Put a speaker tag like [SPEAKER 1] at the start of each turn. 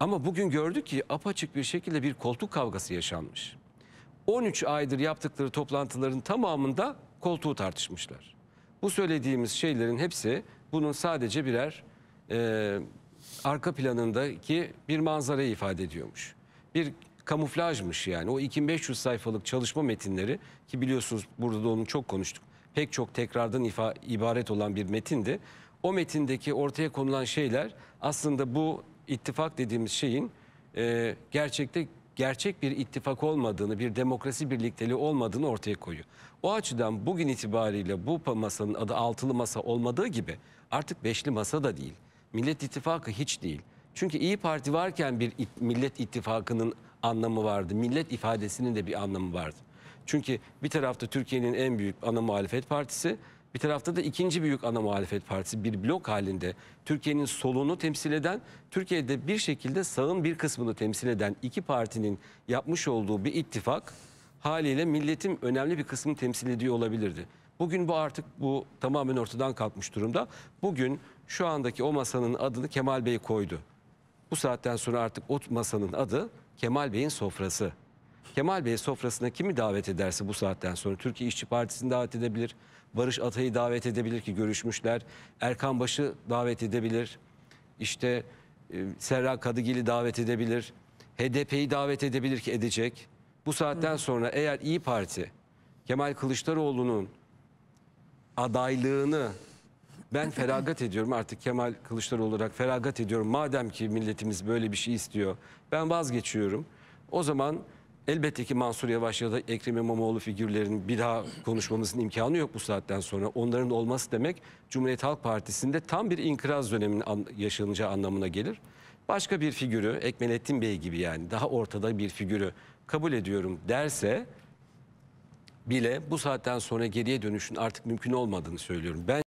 [SPEAKER 1] Ama bugün gördük ki apaçık bir şekilde bir koltuk kavgası yaşanmış. 13 aydır yaptıkları toplantıların tamamında koltuğu tartışmışlar. Bu söylediğimiz şeylerin hepsi bunun sadece birer e, arka planındaki bir manzarayı ifade ediyormuş. Bir kamuflajmış yani. O 2500 sayfalık çalışma metinleri ki biliyorsunuz burada da onu çok konuştuk. Pek çok tekrardan ifa, ibaret olan bir metindi. O metindeki ortaya konulan şeyler aslında bu ittifak dediğimiz şeyin e, gerçekte gerçek bir ittifak olmadığını, bir demokrasi birlikteliği olmadığını ortaya koyuyor. O açıdan bugün itibariyle bu masanın adı altılı masa olmadığı gibi artık beşli masa da değil. Millet ittifakı hiç değil. Çünkü İyi Parti varken bir Millet ittifakının anlamı vardı. Millet ifadesinin de bir anlamı vardı. Çünkü bir tarafta Türkiye'nin en büyük ana muhalefet partisi, bir tarafta da ikinci büyük ana muhalefet partisi bir blok halinde Türkiye'nin solunu temsil eden, Türkiye'de bir şekilde sağın bir kısmını temsil eden iki partinin yapmış olduğu bir ittifak haliyle milletin önemli bir kısmını temsil ediyor olabilirdi. Bugün bu artık bu tamamen ortadan kalkmış durumda. Bugün şu andaki o masanın adını Kemal Bey koydu. Bu saatten sonra artık o masanın adı Kemal Bey'in sofrası. Kemal Bey sofrasına kimi davet ederse bu saatten sonra Türkiye İşçi Partisi'ni davet edebilir. Barış Atay'ı davet edebilir ki görüşmüşler. Erkan Baş'ı davet edebilir. İşte e, Serra Kadıgil'i davet edebilir. HDP'yi davet edebilir ki edecek. Bu saatten Hı. sonra eğer İyi Parti Kemal Kılıçdaroğlu'nun adaylığını ben feragat ediyorum artık Kemal Kılıçdaroğlu olarak feragat ediyorum. Madem ki milletimiz böyle bir şey istiyor ben vazgeçiyorum. O zaman Elbette ki Mansur Yavaş ya da Ekrem İmamoğlu figürlerinin bir daha konuşmamızın imkanı yok bu saatten sonra. Onların olması demek Cumhuriyet Halk Partisi'nde tam bir inkılaz döneminin an yaşanacağı anlamına gelir. Başka bir figürü, Ekmelettin Bey gibi yani daha ortada bir figürü kabul ediyorum derse bile bu saatten sonra geriye dönüşün artık mümkün olmadığını söylüyorum. Ben